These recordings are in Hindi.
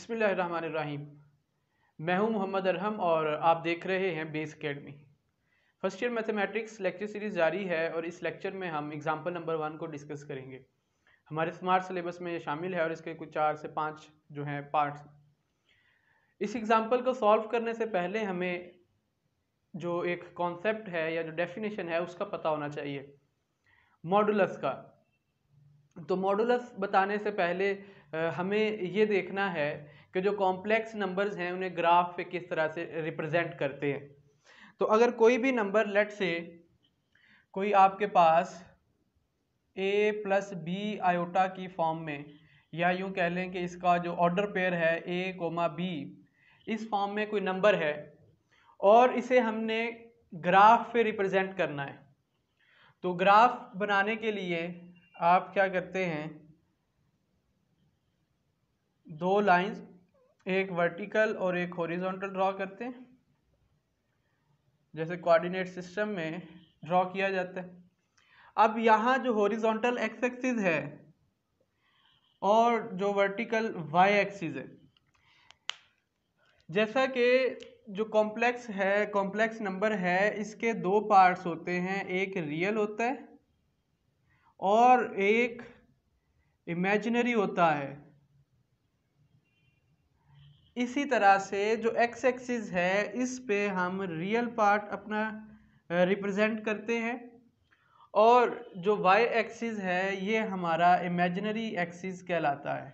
बिस्मिल्लाहिर्रहमानिर्रहीम मैं हूं मोहम्मद अरहम और आप देख रहे हैं base academy first year mathematics lecture series जारी है और इस लेक्चर में हम एग्ज़ाम्पल नंबर वन को डिस्कस करेंगे हमारे स्मार्ट सिलेबस में ये शामिल है और इसके कुछ चार से पांच जो हैं पार्ट्स इस एग्ज़ाम्पल को सॉल्व करने से पहले हमें जो एक कॉन्सेप्ट है या जो डेफिनेशन है उसका पता होना चाहिए मॉडुलस का तो मॉडुलस बताने से पहले हमें ये देखना है कि जो कॉम्प्लेक्स नंबर्स हैं उन्हें ग्राफ पे किस तरह से रिप्रेजेंट करते हैं तो अगर कोई भी नंबर लेट से कोई आपके पास ए प्लस बी आयोटा की फॉर्म में या यूँ कह लें कि इसका जो ऑर्डर पेयर है ए कोमा बी इस फॉर्म में कोई नंबर है और इसे हमने ग्राफ पे रिप्रेजेंट करना है तो ग्राफ बनाने के लिए आप क्या करते हैं दो लाइंस एक वर्टिकल और एक हॉरिजॉन्टल ड्रॉ करते हैं जैसे कोऑर्डिनेट सिस्टम में ड्रॉ किया जाता है अब यहाँ जो हॉरिजॉन्टल एक्स एक्सिस है और जो वर्टिकल वाई एक्सिस है जैसा कि जो कॉम्प्लेक्स है कॉम्प्लेक्स नंबर है इसके दो पार्ट्स होते हैं एक रियल होता है और एक इमेजिनरी होता है इसी तरह से जो एक्स एक्सिस है इस पे हम रियल पार्ट अपना रिप्रेजेंट करते हैं और जो वाई एक्सिस है ये हमारा इमेजनरी एक्सिस कहलाता है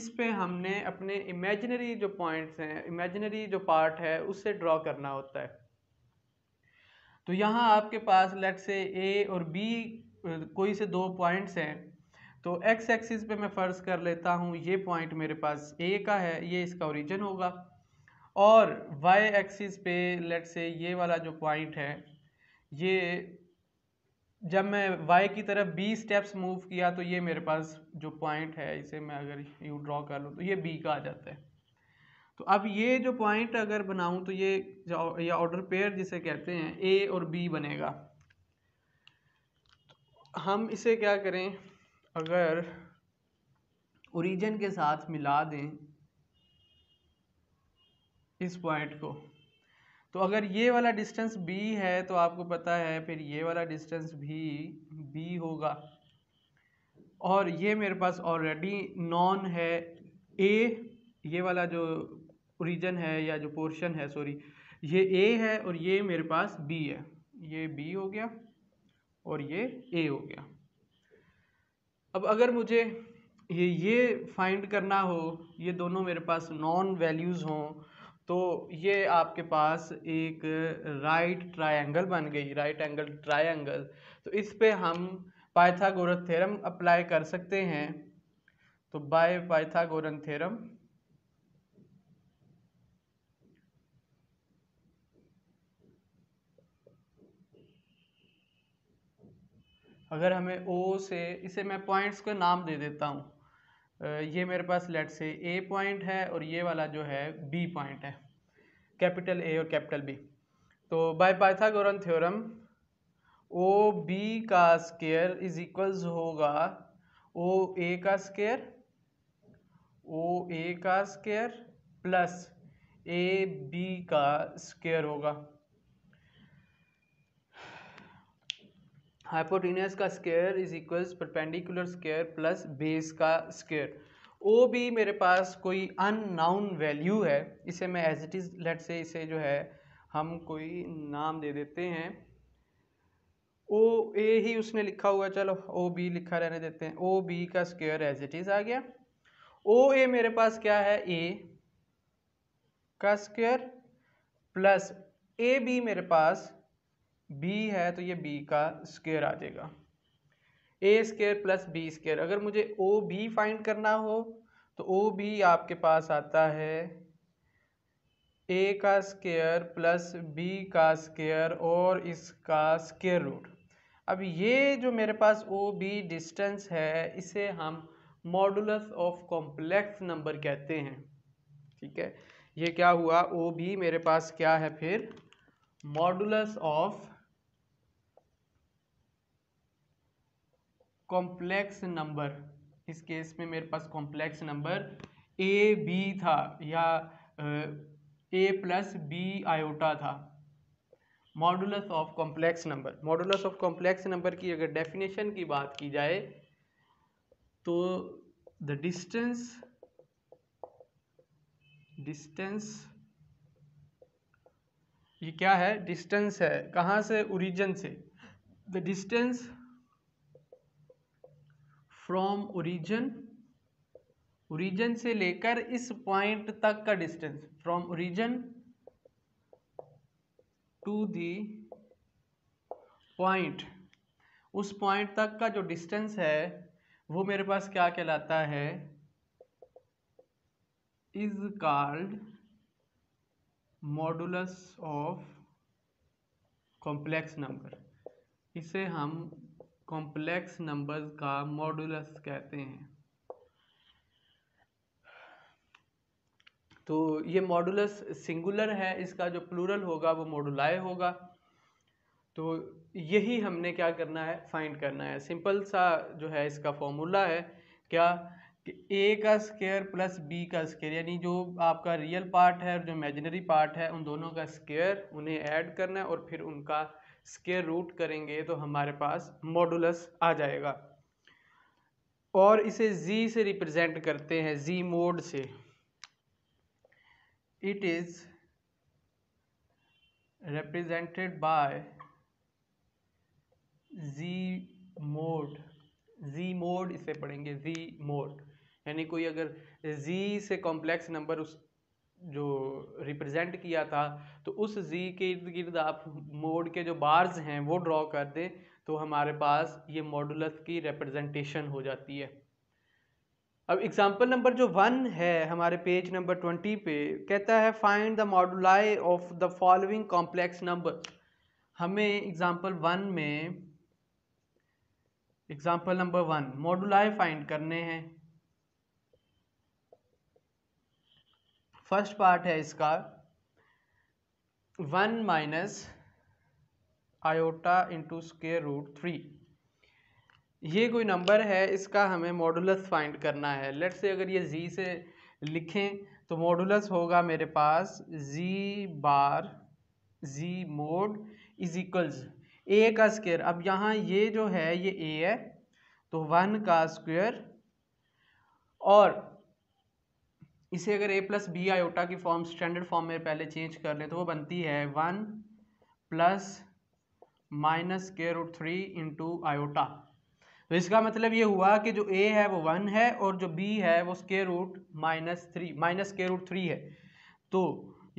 इस पे हमने अपने इमेजनरी जो पॉइंट्स हैं इमेजनरी जो पार्ट है उससे ड्रॉ करना होता है तो यहाँ आपके पास लेट से ए और बी कोई से दो पॉइंट्स हैं तो एक्स एक्सिस पे मैं फ़र्ज़ कर लेता हूँ ये पॉइंट मेरे पास ए का है ये इसका ओरिजिन होगा और वाई एक्सिस पे लेट से ये वाला जो पॉइंट है ये जब मैं वाई की तरफ बी स्टेप्स मूव किया तो ये मेरे पास जो पॉइंट है इसे मैं अगर यू ड्रॉ कर लूँ तो ये बी का आ जाता है तो अब ये जो पॉइंट अगर बनाऊँ तो ये ये ऑर्डर पेयर जिसे कहते हैं ए और बी बनेगा हम इसे क्या करें अगर ओरिजिन के साथ मिला दें इस पॉइंट को तो अगर ये वाला डिस्टेंस b है तो आपको पता है फिर ये वाला डिस्टेंस भी b होगा और ये मेरे पास ऑलरेडी नॉन है a ये वाला जो ओरिजिन है या जो पोर्शन है सॉरी ये a है और ये मेरे पास b है ये b हो गया और ये a हो गया अब अगर मुझे ये ये फाइंड करना हो ये दोनों मेरे पास नॉन वैल्यूज़ हों तो ये आपके पास एक राइट ट्रायंगल बन गई राइट एंगल ट्रायंगल तो इस पे हम पाइथागोरस थ्योरम अप्लाई कर सकते हैं तो बाय पाइथागोरन थ्योरम अगर हमें ओ से इसे मैं पॉइंट्स को नाम दे देता हूँ ये मेरे पास लेट से ए पॉइंट है और ये वाला जो है बी पॉइंट है कैपिटल ए और कैपिटल बी तो by Pythagorean theorem O B का स्केयर इज इक्वल्स होगा ओ ए का स्केयर ओ ए का स्केयर प्लस ए बी का स्केयर होगा हाइपोटीनियस का square is equals perpendicular square plus base का स्केयर ओ भी मेरे पास कोई अननाउन वैल्यू है इसे मैं एज इट इज़ लेट से इसे जो है हम कोई नाम दे देते हैं ओ ए ही उसने लिखा हुआ चलो ओ बी लिखा रहने देते हैं ओ बी का स्केयर एज इट इज़ आ गया ओ ए मेरे पास क्या है ए का स्केयर प्लस ए बी मेरे पास बी है तो ये बी का स्केयर आ जाएगा A square plus B square अगर मुझे ओ बी फाइंड करना हो तो ओ बी आपके पास आता है ए का स्केयर प्लस बी का स्केयर और इसका स्केयर रूट अब ये जो मेरे पास ओ बी डिस्टेंस है इसे हम मॉडुलस ऑफ कॉम्प्लेक्स नंबर कहते हैं ठीक है ये क्या हुआ ओ बी मेरे पास क्या है फिर मॉडुलस ऑफ कॉम्प्लेक्स नंबर इस केस में मेरे पास कॉम्प्लेक्स नंबर ए बी था या ए प्लस बी आयोटा था modulus of complex number modulus of complex number की अगर डेफिनेशन की बात की जाए तो द डिस्टेंस डिस्टेंस ये क्या है डिस्टेंस है कहाँ से ओरिजिन से the distance from origin origin से लेकर इस पॉइंट तक का distance from origin to the point उस पॉइंट तक का जो डिस्टेंस है वो मेरे पास क्या कहलाता है is called modulus of complex number इसे हम कॉम्प्लेक्स नंबर्स का मॉडुलस कहते हैं तो ये मॉडुलस सिंगुलर है इसका जो प्लूरल होगा वो मॉडुलाई होगा तो यही हमने क्या करना है फाइंड करना है सिंपल सा जो है इसका फॉर्मूला है क्या कि ए का स्केयर प्लस बी का स्केयर यानी जो आपका रियल पार्ट है और जो इमेजिनरी पार्ट है उन दोनों का स्केयर उन्हें ऐड करना है और फिर उनका स्केयर रूट करेंगे तो हमारे पास मॉडुलस आ जाएगा और इसे जी से रिप्रेजेंट करते हैं जी मोड से it is represented by z mod z mod इसे पढ़ेंगे z मोड यानी कोई अगर z से कॉम्प्लेक्स नंबर उस जो रिप्रेजेंट किया था तो उस जी के इर्द गिर्द आप मोड के जो बार्स हैं वो ड्रॉ कर दें तो हमारे पास ये मॉडुलस की रिप्रेजेंटेशन हो जाती है अब एग्जांपल नंबर जो वन है हमारे पेज नंबर ट्वेंटी पे कहता है find the moduli of the following complex number हमें एग्जांपल वन में example number one moduli find करने हैं फर्स्ट पार्ट है इसका one minus iota into square root three ये कोई नंबर है इसका हमें मॉडुलस फाइंड करना है लेट से अगर ये जी से लिखें तो मॉडुलस होगा मेरे पास z bar z mod is equals a का स्क्वायर अब यहाँ ये जो है ये ए है तो वन का स्क्वेयर और इसे अगर ए प्लस बी आयोटा की फॉर्म स्टैंडर्ड फॉर्म में पहले चेंज कर ले तो वो बनती है वन प्लस माइनस के रूट थ्री इंटू आयोटा तो इसका मतलब ये हुआ कि जो ए है वो वन है और जो बी है वो उसके रूट माइनस थ्री माइनस के रूट थ्री है तो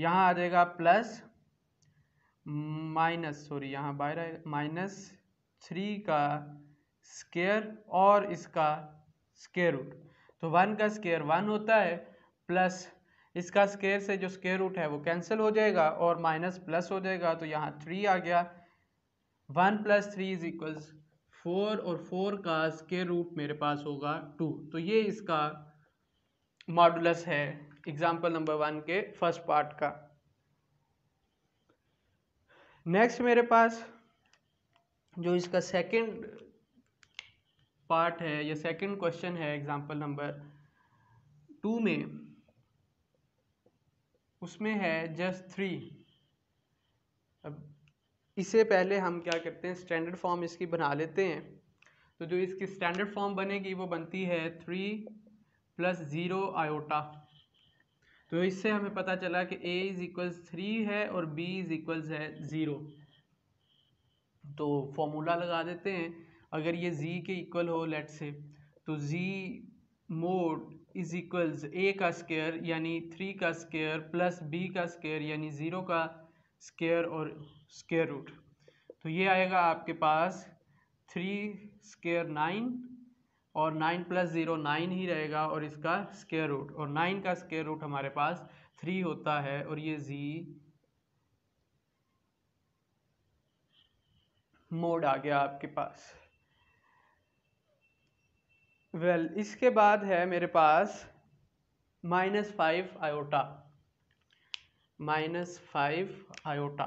यहाँ आ जाएगा प्लस माइनस सॉरी यहाँ बाहर आएगा माइनस थ्री का स्केयर और इसका स्केयर रूट तो वन का स्केयर वन होता है प्लस इसका स्केयर से जो स्केयर रूट है वो कैंसिल हो जाएगा और माइनस प्लस हो जाएगा तो यहाँ थ्री आ गया one plus three is equals four और फोर का स्केयर रूट मेरे पास होगा टू तो ये इसका मॉडुलस है एग्जाम्पल नंबर वन के फर्स्ट पार्ट का नेक्स्ट मेरे पास जो इसका सेकंड पार्ट है या सेकंड क्वेश्चन है एग्जाम्पल नंबर टू में उसमें है जस्ट थ्री अब इसे पहले हम क्या करते हैं स्टैंडर्ड फॉर्म इसकी बना लेते हैं तो जो इसकी स्टैंडर्ड फॉर्म बनेगी वो बनती है थ्री प्लस ज़ीरो आयोटा तो इससे हमें पता चला कि ए इज़ इक्वल्स थ्री है और बी इज़ इक्वल्स है ज़ीरो तो फॉर्मूला लगा देते हैं अगर ये जी के इक्वल हो लेट से तो z mod is equals a का स्केयर यानी थ्री का स्केयर प्लस बी का स्केयर यानी ज़ीरो का स्केयर और स्केयर रूट तो ये आएगा आपके पास थ्री स्केयर नाइन और नाइन प्लस ज़ीरो नाइन ही रहेगा और इसका स्केयर रूट और नाइन का स्केयर रूट हमारे पास थ्री होता है और ये जी मोड आ गया आपके पास वेल well, इसके बाद है मेरे पास minus five iota minus five iota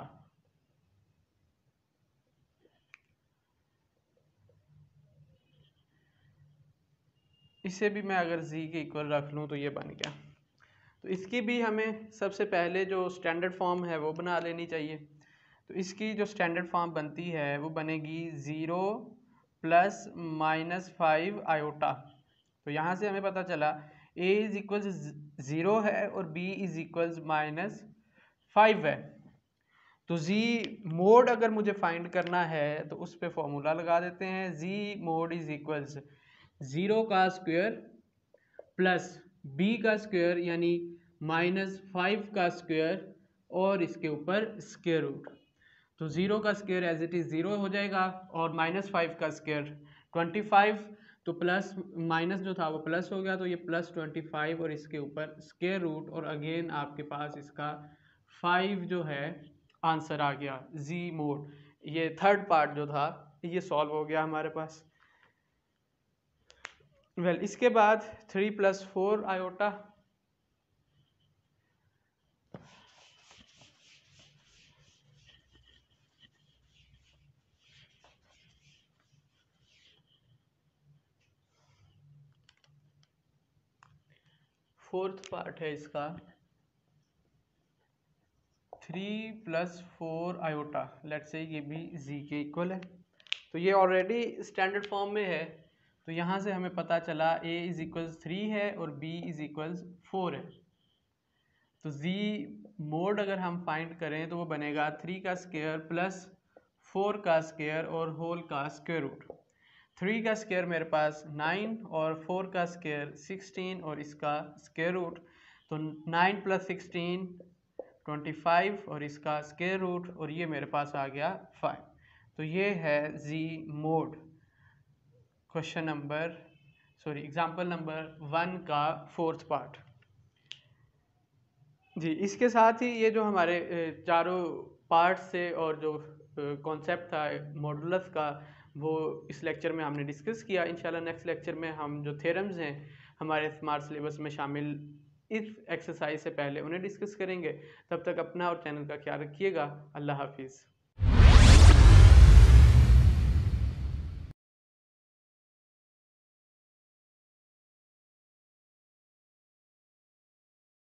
इसे भी मैं अगर जी के इक्वल रख लूँ तो ये बन गया तो इसकी भी हमें सबसे पहले जो स्टैंडर्ड फॉर्म है वो बना लेनी चाहिए तो इसकी जो स्टैंडर्ड फॉर्म बनती है वो बनेगी zero plus minus five iota तो यहाँ से हमें पता चला ए इज इक्वल्स ज़ीरो है और b is equals minus five है तो जी मोड अगर मुझे फाइंड करना है तो उस पर फॉर्मूला लगा देते हैं z mod is equals zero का स्क्वेयर प्लस बी का स्क्वेयर यानी माइनस फाइव का स्क्वेयर और इसके ऊपर स्क्वेयर रूट तो ज़ीरो का square as it is zero हो जाएगा और माइनस फाइव का स्केयर ट्वेंटी फाइव तो प्लस माइनस जो था वो प्लस हो गया तो ये प्लस ट्वेंटी फाइव और इसके ऊपर स्केयर रूट और अगेन आपके पास इसका फाइव जो है आंसर आ गया जी मोड ये थर्ड पार्ट जो था ये सॉल्व हो गया हमारे पास वेल well, इसके बाद three plus four iota fourth part है इसका three plus four iota let's say ये भी जी के इक्वल है तो ये ऑलरेडी स्टैंडर्ड फॉर्म में है तो यहाँ से हमें पता चला ए इज़ इक्वल्स थ्री है और बी इज़ इक्वल्स फोर है तो जी मोड अगर हम फाइंड करें तो वो बनेगा थ्री का स्केयर प्लस फोर का स्केयर और होल का स्केयर रूट थ्री का स्केयर मेरे पास नाइन और फोर का स्केयर सिक्सटीन और इसका स्केयर रूट तो nine plus sixteen twenty five और इसका स्केयर रूट और ये मेरे पास आ गया फाइव तो ये है z mod question number sorry example number one का फोर्थ पार्ट जी इसके साथ ही ये जो हमारे चारों पार्ट से और जो कॉन्सेप्ट था मॉडुलस का वो इस लेक्चर में हमने डिस्कस किया इनशाला नेक्स्ट लेक्चर में हम जो थेरम्स हैं हमारे स्मार्ट सिलेबस में शामिल इस एक्सरसाइज से पहले उन्हें डिस्कस करेंगे तब तक अपना और चैनल का ख्याल रखिएगा अल्लाह हाफिज़